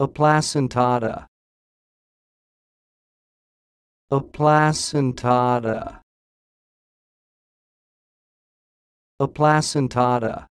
A placentata. A placentata. A placentata.